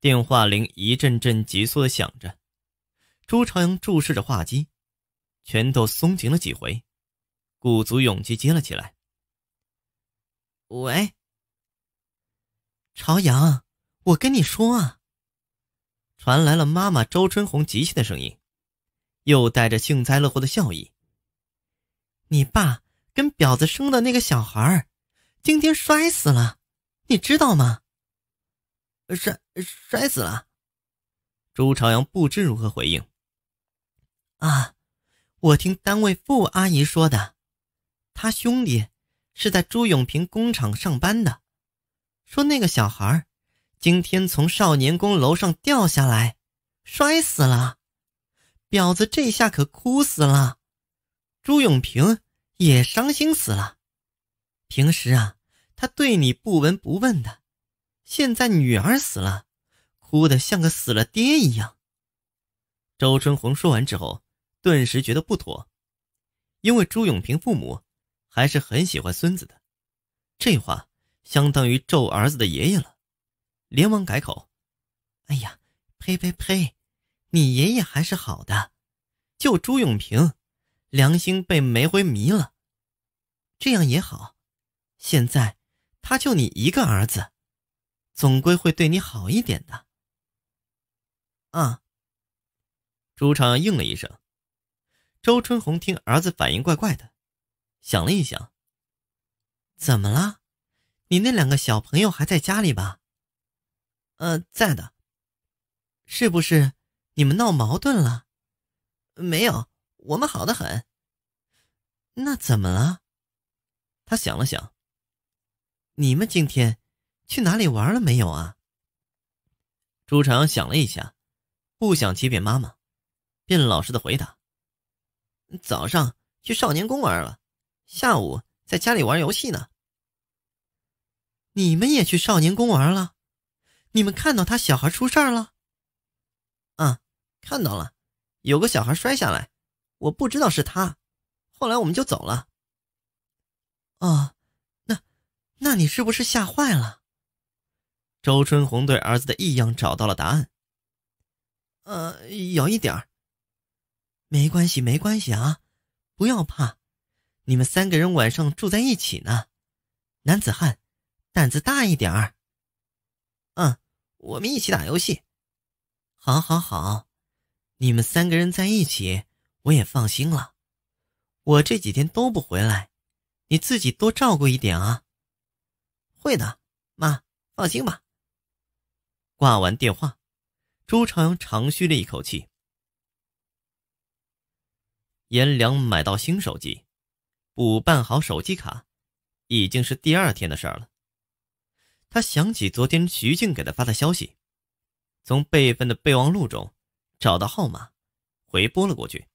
电话铃一阵阵急促的响着，朱朝阳注视着话机，拳头松紧了几回，鼓足勇气接了起来：“喂，朝阳，我跟你说啊。”传来了妈妈周春红急切的声音，又带着幸灾乐祸的笑意：“你爸跟婊子生的那个小孩今天摔死了，你知道吗？”摔摔死了，朱朝阳不知如何回应。啊，我听单位付阿姨说的，他兄弟是在朱永平工厂上班的，说那个小孩今天从少年宫楼上掉下来，摔死了，婊子这下可哭死了，朱永平也伤心死了。平时啊，他对你不闻不问的。现在女儿死了，哭得像个死了爹一样。周春红说完之后，顿时觉得不妥，因为朱永平父母还是很喜欢孙子的，这话相当于咒儿子的爷爷了，连忙改口：“哎呀，呸呸呸，你爷爷还是好的，就朱永平，良心被煤灰迷了。这样也好，现在他就你一个儿子。”总归会对你好一点的。啊！朱常应了一声。周春红听儿子反应怪怪的，想了一想。怎么了？你那两个小朋友还在家里吧？呃，在的。是不是你们闹矛盾了？没有，我们好的很。那怎么了？他想了想。你们今天？去哪里玩了没有啊？朱长想了一下，不想欺骗妈妈，便老实的回答：“早上去少年宫玩了，下午在家里玩游戏呢。”你们也去少年宫玩了？你们看到他小孩出事了？啊，看到了，有个小孩摔下来，我不知道是他，后来我们就走了。哦，那，那你是不是吓坏了？周春红对儿子的异样找到了答案。呃，有一点儿。没关系，没关系啊，不要怕，你们三个人晚上住在一起呢，男子汉，胆子大一点儿。嗯，我们一起打游戏。好，好，好，你们三个人在一起，我也放心了。我这几天都不回来，你自己多照顾一点啊。会的，妈，放心吧。挂完电话，朱朝阳长吁了一口气。颜良买到新手机，补办好手机卡，已经是第二天的事儿了。他想起昨天徐静给他发的消息，从备份的备忘录中找到号码，回拨了过去。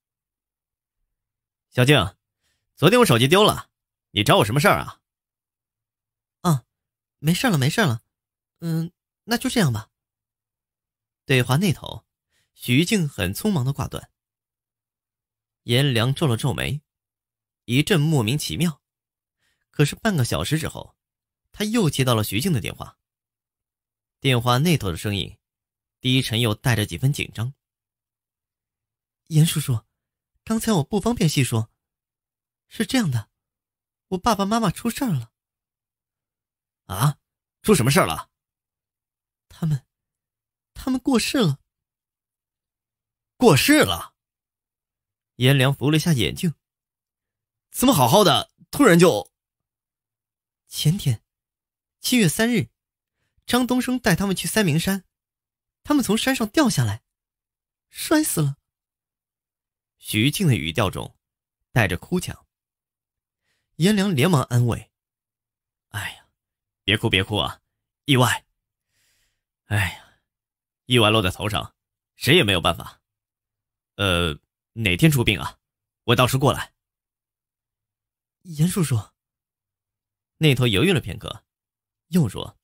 小静，昨天我手机丢了，你找我什么事儿啊？啊，没事了，没事了。嗯，那就这样吧。对话那头，徐静很匆忙的挂断。颜良皱了皱眉，一阵莫名其妙。可是半个小时之后，他又接到了徐静的电话。电话那头的声音低沉又带着几分紧张：“颜叔叔，刚才我不方便细说，是这样的，我爸爸妈妈出事了。”“啊？出什么事儿了？”“他们。”他们过世了，过世了。颜良扶了下眼镜，怎么好好的突然就？前天，七月三日，张东升带他们去三明山，他们从山上掉下来，摔死了。徐静的语调中带着哭腔，颜良连忙安慰：“哎呀，别哭别哭啊，意外。哎呀。”意外落在头上，谁也没有办法。呃，哪天出殡啊？我到时过来。严叔叔，那头犹豫了片刻，又说：“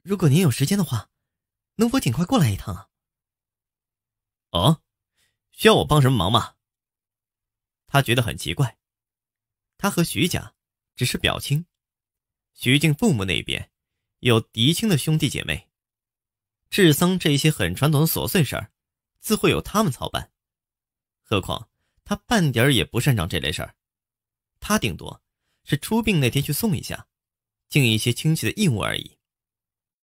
如果您有时间的话，能否尽快过来一趟啊？”哦，需要我帮什么忙吗？他觉得很奇怪，他和徐家只是表亲，徐静父母那边有嫡亲的兄弟姐妹。治丧这些很传统的琐碎事儿，自会有他们操办。何况他半点儿也不擅长这类事儿，他顶多是出殡那天去送一下，敬一些亲戚的义务而已。